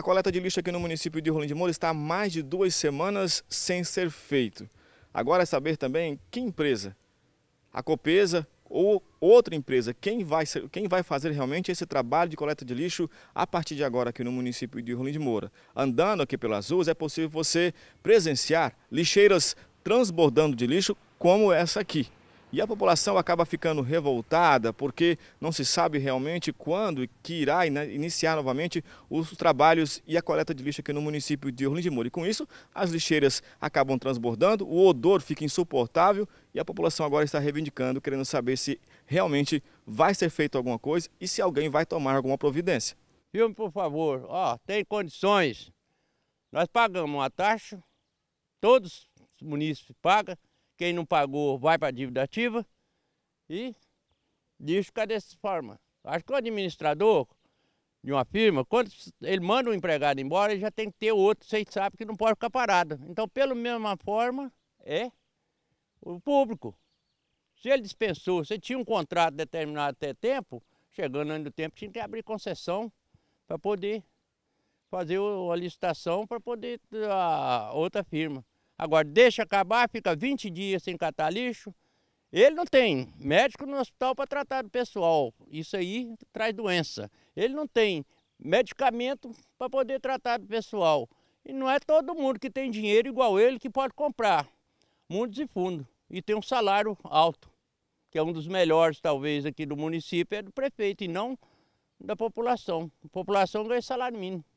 A coleta de lixo aqui no município de Rolim de Moura está há mais de duas semanas sem ser feito. Agora é saber também que empresa, a Copesa ou outra empresa, quem vai, ser, quem vai fazer realmente esse trabalho de coleta de lixo a partir de agora aqui no município de Rolim de Moura. Andando aqui pelas ruas é possível você presenciar lixeiras transbordando de lixo como essa aqui. E a população acaba ficando revoltada porque não se sabe realmente quando que irá iniciar novamente os trabalhos e a coleta de lixo aqui no município de Orlando de Moura. E com isso, as lixeiras acabam transbordando, o odor fica insuportável e a população agora está reivindicando, querendo saber se realmente vai ser feito alguma coisa e se alguém vai tomar alguma providência. Filme, por favor, ó, oh, tem condições. Nós pagamos uma taxa, todos os munícipes pagam, quem não pagou vai para a dívida ativa e diz ficar dessa forma. Acho que o administrador de uma firma, quando ele manda um empregado embora, ele já tem que ter outro, vocês sabem que não pode ficar parado. Então, pela mesma forma, é o público. Se ele dispensou, você tinha um contrato determinado até tempo, chegando no tempo, tinha que abrir concessão para poder fazer a licitação para poder a ah, outra firma. Agora, deixa acabar, fica 20 dias sem catar lixo. Ele não tem médico no hospital para tratar do pessoal. Isso aí traz doença. Ele não tem medicamento para poder tratar do pessoal. E não é todo mundo que tem dinheiro igual ele que pode comprar. Mundos e fundo. E tem um salário alto, que é um dos melhores, talvez, aqui do município, é do prefeito e não da população. A população ganha salário mínimo.